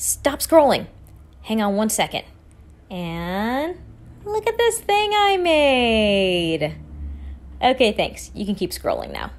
Stop scrolling. Hang on one second. And look at this thing I made. Okay, thanks. You can keep scrolling now.